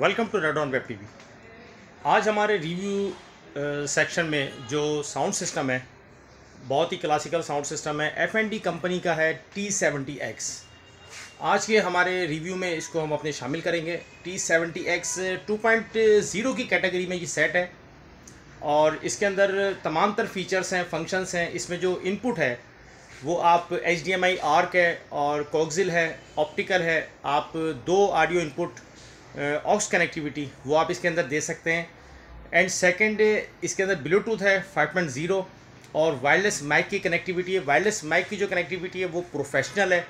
welcome to red on web TV आज हमारे review section में जो साउंड सिस्टम है बहुत ही क्लासिकल साउंड सिस्टम है एफ एंड डी कंपनी का है टी सेवेंटी एक्स आज के हमारे रिव्यू में इसको हम अपने शामिल करेंगे T seventy X two point zero की कैटेगरी में ये सेट है और इसके अंदर तमाम तर फीचर्स हैं फंक्शंस हैं इसमें जो इनपुट है वो आप H D M I arc है और कोक्जिल है ऑप्टिकल है आप दो ऑडियो इनपुट ऑक्स कनेक्टिविटी वो आप इसके अंदर दे सकते हैं एंड सेकंड इसके अंदर ब्लूटूथ है फाइव पॉइंट ज़ीरो और वायरलेस माइक की कनेक्टिविटी है वायरलेस माइक की जो कनेक्टिविटी है वो प्रोफेशनल है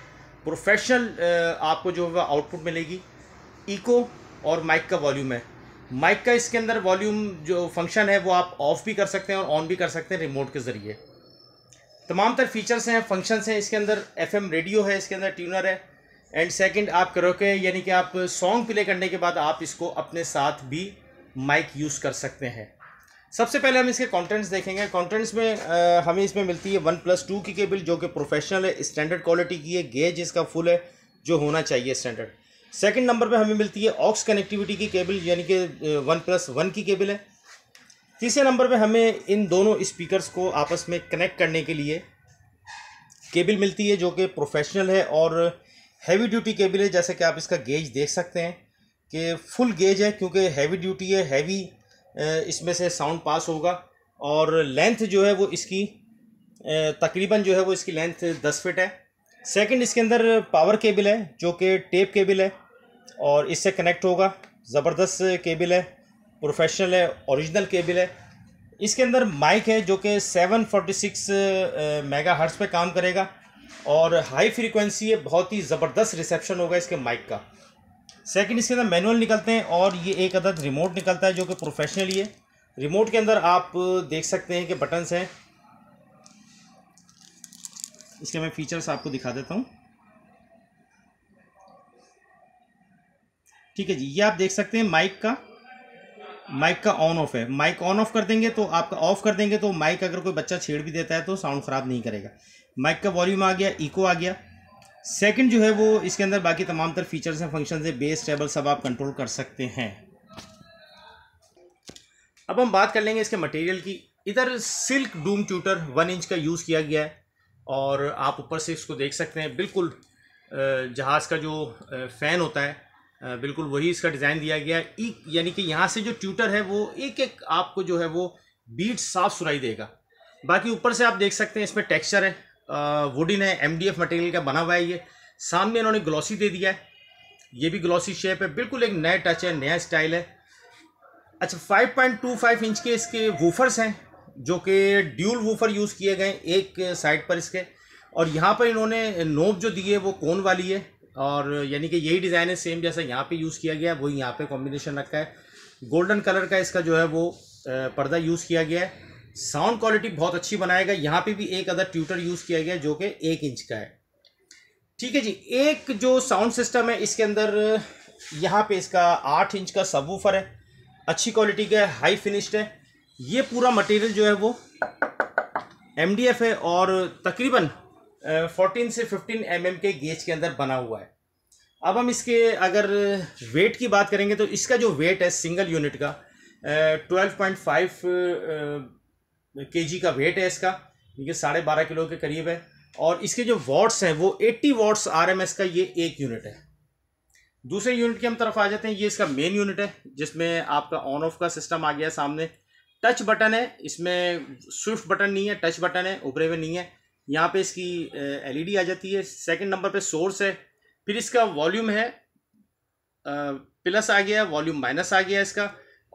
प्रोफेशनल आपको जो है आउटपुट मिलेगी इको और माइक का वॉल्यूम है माइक का इसके अंदर वॉल्यूम जो फंक्शन है वो आप ऑफ़ भी कर सकते हैं और ऑन भी कर सकते हैं रिमोट के ज़रिए तमाम तर फीचर्स हैं फंक्शंस हैं इसके अंदर एफएम रेडियो है इसके अंदर ट्यूनर है एंड सेकंड आप करोगे यानी कि आप सॉन्ग प्ले करने के बाद आप इसको अपने साथ भी माइक यूज़ कर सकते हैं सबसे पहले हम इसके कंटेंट्स देखेंगे कंटेंट्स में आ, हमें इसमें मिलती है वन प्लस टू की केबल जो कि प्रोफेशनल है स्टैंडर्ड क्वालिटी की है गेज इसका फुल है जो होना चाहिए स्टैंडर्ड सेकंड नंबर पे हमें मिलती है ऑक्स कनेक्टिविटी की केबल यानी कि वन प्लस वन की केबल है तीसरे नंबर पे हमें इन दोनों स्पीकर्स को आपस में कनेक्ट करने के लिए केबल मिलती है जो कि प्रोफेशनल है और हैवी ड्यूटी केबल है जैसे कि आप इसका गेज देख सकते हैं कि फुल गेज है क्योंकि हैवी ड्यूटी है हैवी इसमें से साउंड पास होगा और लेंथ जो है वो इसकी तकरीबन जो है वो इसकी लेंथ दस फिट है सेकंड इसके अंदर पावर केबल है जो कि टेप केबल है और इससे कनेक्ट होगा ज़बरदस्त केबल है प्रोफेशनल है ओरिजिनल केबल है इसके अंदर माइक है जो कि seven forty six mega hertz पर काम करेगा और हाई फ्रीक्वेंसी है बहुत ही ज़बरदस्त रिसेप्शन होगा इसके माइक का सेकंड इसके अंदर मैनुअल निकलते हैं और ये एक अदद रिमोट निकलता है जो कि प्रोफेशनली है रिमोट के अंदर आप देख सकते हैं कि बटन्स हैं इसके मैं फीचर्स आपको दिखा देता हूँ ठीक है जी ये आप देख सकते हैं माइक का माइक का ऑन ऑफ है माइक ऑन ऑफ कर देंगे तो आपका ऑफ कर देंगे तो माइक अगर कोई बच्चा छेड़ भी देता है तो साउंड ख़राब नहीं करेगा माइक का वॉल्यूम आ गया इको आ गया सेकंड जो है वो इसके अंदर बाकी तमाम तर फीचर्स हैं फंक्शन है बेस टेबल सब आप कंट्रोल कर सकते हैं अब हम बात कर लेंगे इसके मटेरियल की इधर silk dome tweeter one inch का यूज़ किया गया है और आप ऊपर से इसको देख सकते हैं बिल्कुल जहाज़ का जो फ़ैन होता है बिल्कुल वही इसका डिज़ाइन दिया गया है यानी कि यहाँ से जो ट्यूटर है वो एक एक आपको जो है वो बीट साफ सुनाई देगा बाकी ऊपर से आप देख सकते हैं इसमें टेक्सचर है वुडिन है एम मटेरियल का बना हुआ है ये सामने इन्होंने ग्लॉसी दे दिया है ये भी ग्लॉसी शेप है बिल्कुल एक नया टच है नया स्टाइल है अच्छा फाइव इंच के इसके वूफर्स हैं जो कि ड्यूल वूफर यूज़ किए गए एक साइड पर इसके और यहाँ पर इन्होंने नोब जो दी है वो कौन वाली है और यानी कि यही डिज़ाइन है सेम जैसा यहाँ पे यूज़ किया गया है वही यहाँ पे कॉम्बिनेशन रखा है गोल्डन कलर का इसका जो है वो पर्दा यूज़ किया गया है साउंड क्वालिटी बहुत अच्छी बनाएगा यहाँ पे भी एक अदर ट्यूटर यूज़ किया गया जो कि एक इंच का है ठीक है जी एक जो साउंड सिस्टम है इसके अंदर यहाँ पर इसका आठ इंच का सब है अच्छी क्वालिटी का है हाई फिनिश्ड है ये पूरा मटेरियल जो है वो एम है और तकरीबन फोर्टीन से फिफ्टीन एम mm के गेज के अंदर बना हुआ है अब हम इसके अगर वेट की बात करेंगे तो इसका जो वेट है सिंगल यूनिट का twelve point five K G का वेट है इसका ये साढ़े बारह किलो के करीब है और इसके जो वॉट्स हैं वो एट्टी वॉट्स आरएमएस का ये एक यूनिट है दूसरे यूनिट की हम तरफ आ जाते हैं ये इसका मेन यूनिट है जिसमें आपका ऑन ऑफ का सिस्टम आ गया है सामने टच बटन है इसमें स्विफ्ट बटन नहीं है टच बटन है उभरे हुए नहीं है यहाँ पे इसकी एलईडी e आ जाती है सेकंड नंबर पे सोर्स है फिर इसका वॉल्यूम है प्लस आ गया वॉल्यूम माइनस आ गया इसका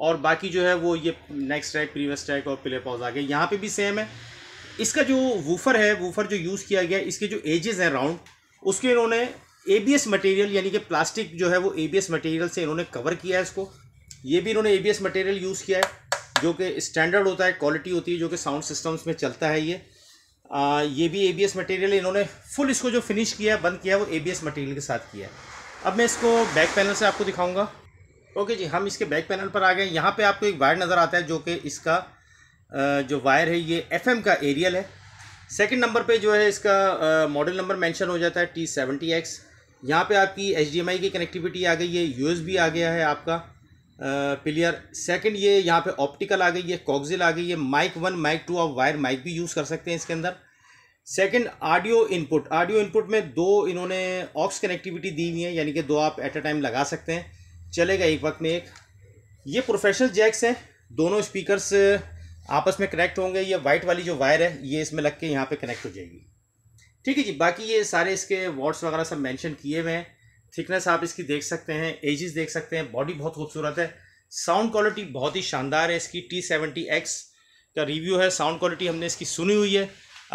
और बाकी जो है वो ये नेक्स्ट ट्रैक प्रीवियस ट्रैक और प्ले पॉज आ गया यहाँ पे भी सेम है इसका जो वूफर है वूफर जो यूज़ किया गया इसके जो एजेस हैं राउंड उसके इन्होंने ए बी एस मटेरियल यानी कि प्लास्टिक जो है वो ए बी एस मटेरियल से इन्होंने कवर किया है इसको ये भी इन्होंने A B S material use किया है जो कि स्टैंडर्ड होता है क्वालिटी होती है जो कि साउंड सिस्टम्स में चलता है ये आ, ये भी एबीएस मटेरियल इन्होंने फुल इसको जो फिनिश किया बंद किया वो एबीएस मटेरियल के साथ किया अब मैं इसको बैक पैनल से आपको दिखाऊंगा ओके जी हम इसके बैक पैनल पर आ गए यहाँ पे आपको एक वायर नज़र आता है जो कि इसका जो वायर है ये एफएम का एरियल है सेकंड नंबर पे जो है इसका मॉडल नंबर मैंशन हो जाता है टी सेवेंटी एक्स यहाँ पर आपकी एच की कनेक्टिविटी आ गई है यू आ गया है आपका प्लेयर सेकंड ये यहाँ पे ऑप्टिकल आ गई है कॉक्जिल आ गई है माइक वन माइक टू आप वायर माइक भी यूज़ कर सकते हैं इसके अंदर second audio input audio input में दो इन्होंने ऑक्स कनेक्टिविटी दी हुई है यानी कि दो आप एट अ टाइम लगा सकते हैं चलेगा एक वक्त में एक ये प्रोफेशनल जैक्स हैं दोनों स्पीकरस आपस में कनेक्ट होंगे ये वाइट वाली जो वायर है ये इसमें लग के यहाँ पर कनेक्ट हो जाएगी ठीक है जी बाकी ये सारे इसके वाट्स वगैरह सब मैंशन किए हुए हैं थिकनेस आप इसकी देख सकते हैं एजिस देख सकते हैं बॉडी बहुत खूबसूरत है साउंड क्वालिटी बहुत ही शानदार है इसकी टी सेवेंटी एक्स का रिव्यू है साउंड क्वालिटी हमने इसकी सुनी हुई है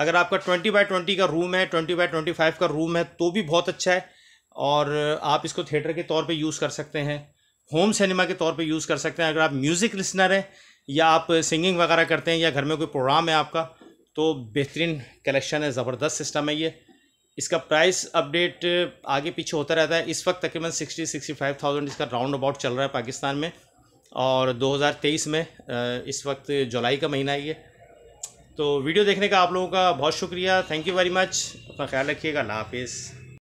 अगर आपका ट्वेंटी बाई ट्वेंटी का रूम है ट्वेंटी बाई ट्वेंटी फाइव का रूम है तो भी बहुत अच्छा है और आप इसको थिएटर के तौर पर यूज़ कर सकते हैं होम सिनेमा के तौर पर यूज़ कर सकते हैं अगर आप म्यूज़िक लिसनर हैं या आप सिंगिंग वगैरह करते हैं या घर में कोई प्रोग्राम है आपका तो बेहतरीन कलेक्शन है ज़बरदस्त सिस्टम है ये इसका प्राइस अपडेट uh, आगे पीछे होता रहता है इस वक्त तकरीबन सिक्सटी सिक्सटी फाइव थाउजेंड इसका राउंड अबाउट चल रहा है पाकिस्तान में और 2023 में uh, इस वक्त जुलाई का महीना है ये तो वीडियो देखने का आप लोगों का बहुत शुक्रिया थैंक यू वेरी मच अपना ख्याल रखिएगा हाफिज़